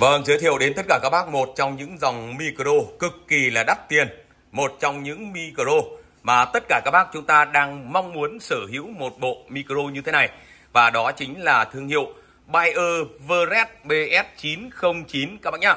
Vâng, giới thiệu đến tất cả các bác một trong những dòng micro cực kỳ là đắt tiền. Một trong những micro mà tất cả các bác chúng ta đang mong muốn sở hữu một bộ micro như thế này. Và đó chính là thương hiệu Bayer Verret BS909 các bác nhá.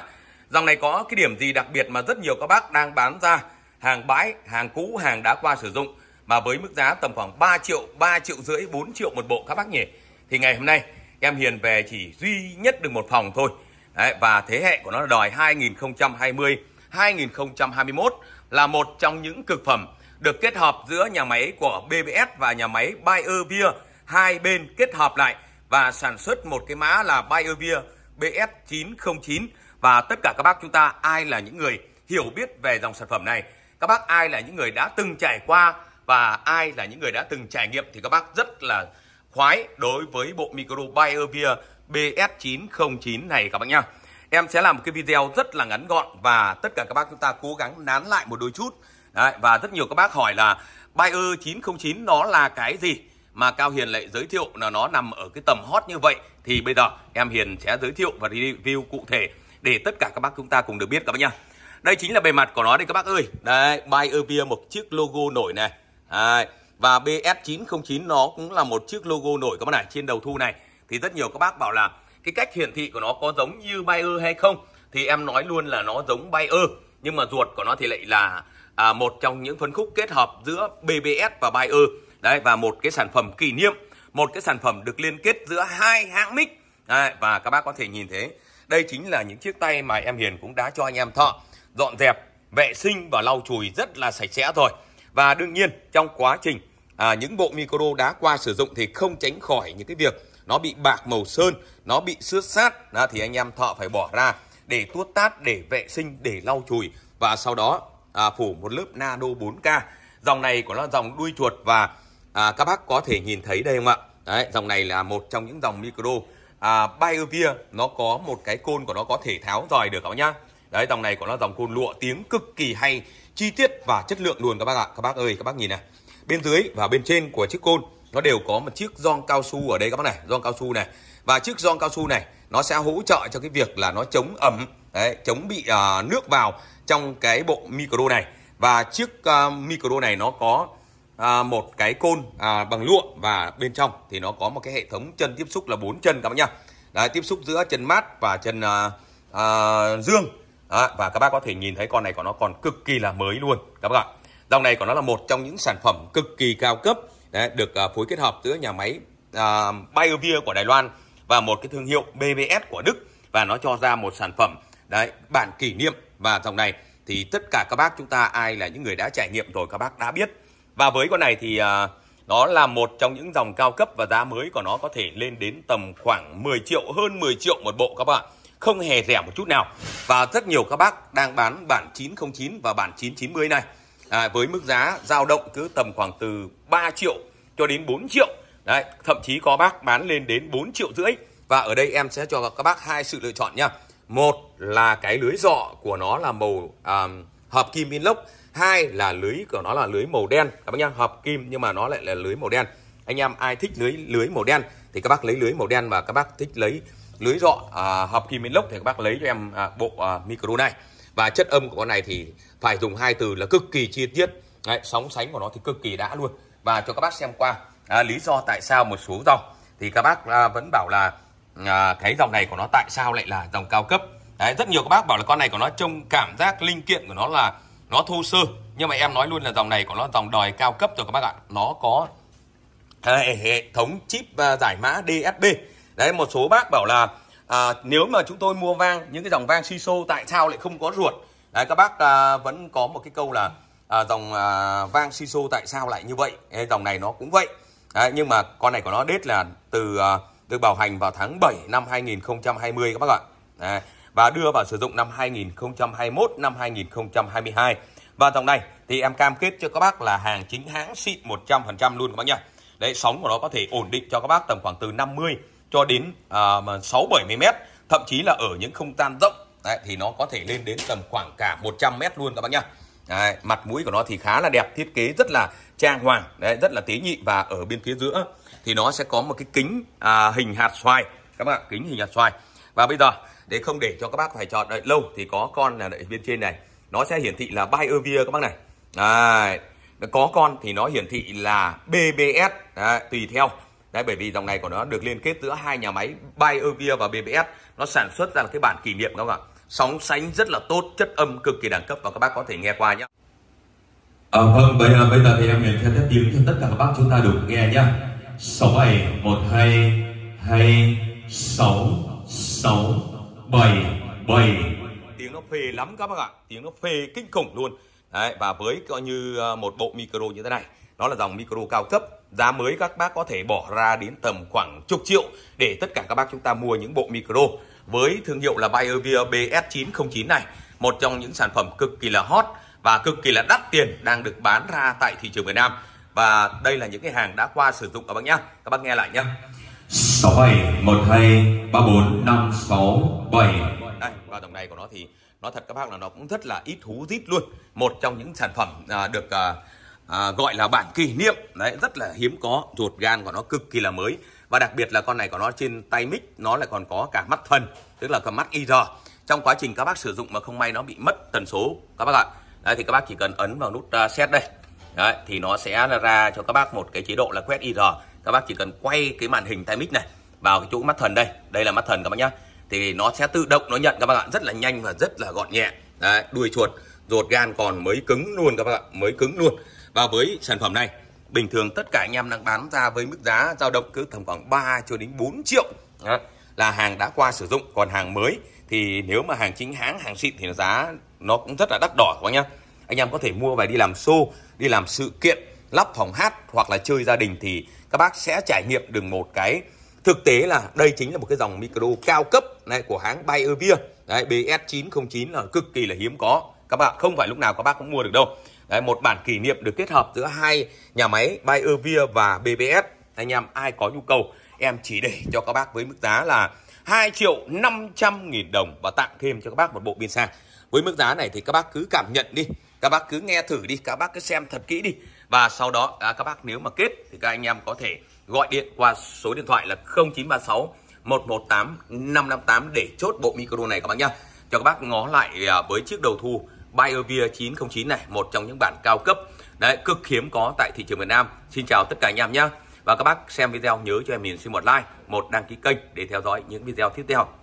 Dòng này có cái điểm gì đặc biệt mà rất nhiều các bác đang bán ra hàng bãi, hàng cũ, hàng đã qua sử dụng mà với mức giá tầm khoảng 3 triệu, 3 triệu rưỡi, 4 triệu một bộ các bác nhỉ. Thì ngày hôm nay em Hiền về chỉ duy nhất được một phòng thôi Đấy, và thế hệ của nó là đòi 2020 2021 là một trong những cực phẩm được kết hợp giữa nhà máy của BBS và nhà máy Bayer hai bên kết hợp lại và sản xuất một cái mã là Bayer BS909 và tất cả các bác chúng ta ai là những người hiểu biết về dòng sản phẩm này các bác ai là những người đã từng trải qua và ai là những người đã từng trải nghiệm thì các bác rất là khoái đối với bộ micro Bayer BS909 này các bác nhá. Em sẽ làm một cái video rất là ngắn gọn và tất cả các bác chúng ta cố gắng nán lại một đôi chút. Đấy, và rất nhiều các bác hỏi là Bayer 909 nó là cái gì mà Cao Hiền lại giới thiệu là nó nằm ở cái tầm hot như vậy thì bây giờ em Hiền sẽ giới thiệu và review cụ thể để tất cả các bác chúng ta cùng được biết các bác nhá. Đây chính là bề mặt của nó đây các bác ơi. Đấy, Bayer Beer một chiếc logo nổi này. Đấy, và BS909 nó cũng là một chiếc logo nổi các bác này trên đầu thu này thì rất nhiều các bác bảo là cái cách hiển thị của nó có giống như Bayer hay không thì em nói luôn là nó giống Bayer nhưng mà ruột của nó thì lại là à, một trong những phân khúc kết hợp giữa BBS và Bayer đấy và một cái sản phẩm kỷ niệm một cái sản phẩm được liên kết giữa hai hãng mic đấy, và các bác có thể nhìn thấy đây chính là những chiếc tay mà em Hiền cũng đã cho anh em thọ dọn dẹp vệ sinh và lau chùi rất là sạch sẽ rồi và đương nhiên trong quá trình à, những bộ micro đã qua sử dụng thì không tránh khỏi những cái việc nó bị bạc màu sơn nó bị xước sát đó, thì anh em thợ phải bỏ ra để tuốt tát để vệ sinh để lau chùi và sau đó à, phủ một lớp nano 4K dòng này của nó dòng đuôi chuột và à, các bác có thể nhìn thấy đây không ạ Đấy, dòng này là một trong những dòng micro à, Biovia nó có một cái côn của nó có thể tháo dòi được các bác nhá đấy dòng này của nó dòng côn lụa tiếng cực kỳ hay chi tiết và chất lượng luôn các bác ạ các bác ơi các bác nhìn này bên dưới và bên trên của chiếc côn nó đều có một chiếc gioăng cao su ở đây các bác này gioăng cao su này và chiếc gioăng cao su này nó sẽ hỗ trợ cho cái việc là nó chống ẩm đấy, chống bị à, nước vào trong cái bộ micro này và chiếc à, micro này nó có à, một cái côn à, bằng lụa và bên trong thì nó có một cái hệ thống chân tiếp xúc là bốn chân các bác nhá đấy, tiếp xúc giữa chân mát và chân à, à, dương à, và các bác có thể nhìn thấy con này của nó còn cực kỳ là mới luôn các bác ạ Dòng này của nó là một trong những sản phẩm cực kỳ cao cấp đấy, được à, phối kết hợp giữa nhà máy uh, à, Biovia của Đài Loan và một cái thương hiệu BBS của Đức và nó cho ra một sản phẩm đấy bản kỷ niệm và dòng này thì tất cả các bác chúng ta ai là những người đã trải nghiệm rồi các bác đã biết và với con này thì uh, nó là một trong những dòng cao cấp và giá mới của nó có thể lên đến tầm khoảng 10 triệu hơn 10 triệu một bộ các bạn không hề rẻ một chút nào và rất nhiều các bác đang bán bản 909 và bản 990 này à, với mức giá giao động cứ tầm khoảng từ 3 triệu cho đến 4 triệu đấy thậm chí có bác bán lên đến 4 triệu rưỡi và ở đây em sẽ cho các bác hai sự lựa chọn nha một là cái lưới dọ của nó là màu à, hợp kim inox hai là lưới của nó là lưới màu đen các bác nhá hợp kim nhưng mà nó lại là lưới màu đen anh em ai thích lưới lưới màu đen thì các bác lấy lưới màu đen và các bác thích lấy lưới dọ à, hợp kim inox thì các bác lấy cho em à, bộ à, micro này và chất âm của con này thì phải dùng hai từ là cực kỳ chi tiết Đấy, sóng sánh của nó thì cực kỳ đã luôn và cho các bác xem qua à, lý do tại sao một số dòng thì các bác à, vẫn bảo là à, cái dòng này của nó tại sao lại là dòng cao cấp Đấy, rất nhiều các bác bảo là con này của nó trông cảm giác linh kiện của nó là nó thô sơ nhưng mà em nói luôn là dòng này của nó dòng đòi cao cấp rồi các bác ạ nó có hệ thống chip à, giải mã DSB đấy một số bác bảo là à, nếu mà chúng tôi mua vang những cái dòng vang siso tại sao lại không có ruột đấy, các bác à, vẫn có một cái câu là à, dòng à, vang siso tại sao lại như vậy Ê, dòng này nó cũng vậy đấy, nhưng mà con này của nó đết là từ à, được bảo hành vào tháng 7 năm 2020 các bác ạ đấy, và đưa vào sử dụng năm 2021 năm 2022 và dòng này thì em cam kết cho các bác là hàng chính hãng xịn 100% luôn các bác nhá đấy sóng của nó có thể ổn định cho các bác tầm khoảng từ 50 cho đến uh, 6 70 m, thậm chí là ở những không gian rộng Đấy, thì nó có thể lên đến tầm khoảng cả 100 m luôn các bác nhá. Đấy, mặt mũi của nó thì khá là đẹp, thiết kế rất là trang hoàng, đấy, rất là tế nhị và ở bên phía giữa thì nó sẽ có một cái kính à, hình hạt xoài các bạn, kính hình hạt xoài. Và bây giờ để không để cho các bác phải chọn đợi lâu thì có con là bên trên này, nó sẽ hiển thị là Biovier các bác này. Đấy, có con thì nó hiển thị là BBS, đấy, tùy theo Đấy bởi vì dòng này của nó được liên kết giữa hai nhà máy Biovia và BBS nó sản xuất ra là cái bản kỷ niệm các bạn. Sóng sánh rất là tốt, chất âm cực kỳ đẳng cấp và các bác có thể nghe qua nhé. À, vâng, bây, bây giờ thì em sẽ test tiếng cho tất cả các bác chúng ta được nghe nhé. 67122 hay 6 6 7 7 tiếng nó phê lắm các bác ạ tiếng nó phê kinh khủng luôn đấy và với coi như ờ, một bộ micro như thế này đó là dòng micro cao cấp giá mới các bác có thể bỏ ra đến tầm khoảng chục triệu để tất cả các bác chúng ta mua những bộ micro với thương hiệu là Biovier BS909 này một trong những sản phẩm cực kỳ là hot và cực kỳ là đắt tiền đang được bán ra tại thị trường Việt Nam và đây là những cái hàng đã qua sử dụng các bác nhá các bác nghe lại nhá 67 12 34 56 7 đây và dòng này của nó thì nó thật các bác là nó cũng rất là ít thú rít luôn một trong những sản phẩm à, được à, à, gọi là bản kỷ niệm đấy rất là hiếm có ruột gan của nó cực kỳ là mới và đặc biệt là con này của nó trên tay mic nó lại còn có cả mắt thần tức là cầm mắt IR trong quá trình các bác sử dụng mà không may nó bị mất tần số các bác ạ đấy, thì các bác chỉ cần ấn vào nút uh, set đây đấy, thì nó sẽ ra cho các bác một cái chế độ là quét IR các bác chỉ cần quay cái màn hình tay mic này vào cái chỗ mắt thần đây đây là mắt thần các bác nhá thì nó sẽ tự động nó nhận các bác ạ rất là nhanh và rất là gọn nhẹ đấy, đuôi chuột ruột gan còn mới cứng luôn các bác ạ mới cứng luôn và với sản phẩm này, bình thường tất cả anh em đang bán ra với mức giá dao động cứ tầm khoảng 3 cho đến 4 triệu. Đó. Là hàng đã qua sử dụng, còn hàng mới thì nếu mà hàng chính hãng, hàng xịn thì giá nó cũng rất là đắt đỏ các nhá Anh em có thể mua về đi làm show, đi làm sự kiện, lắp phòng hát hoặc là chơi gia đình thì các bác sẽ trải nghiệm được một cái thực tế là đây chính là một cái dòng micro cao cấp này của hãng Bayer Beer. Đấy, BS909 là cực kỳ là hiếm có. Các bạn không phải lúc nào các bác cũng mua được đâu. Đấy, một bản kỷ niệm được kết hợp giữa hai nhà máy Biovia và BBS. Anh em ai có nhu cầu em chỉ để cho các bác với mức giá là 2 triệu 500 nghìn đồng và tặng thêm cho các bác một bộ pin sạc. Với mức giá này thì các bác cứ cảm nhận đi, các bác cứ nghe thử đi, các bác cứ xem thật kỹ đi. Và sau đó à, các bác nếu mà kết thì các anh em có thể gọi điện qua số điện thoại là 0936 118 558 để chốt bộ micro này các bác nhá. Cho các bác ngó lại à, với chiếc đầu thu Biovir 909 này, một trong những bản cao cấp đấy cực hiếm có tại thị trường Việt Nam. Xin chào tất cả anh em nhé. Và các bác xem video nhớ cho em mình xin một like, một đăng ký kênh để theo dõi những video tiếp theo.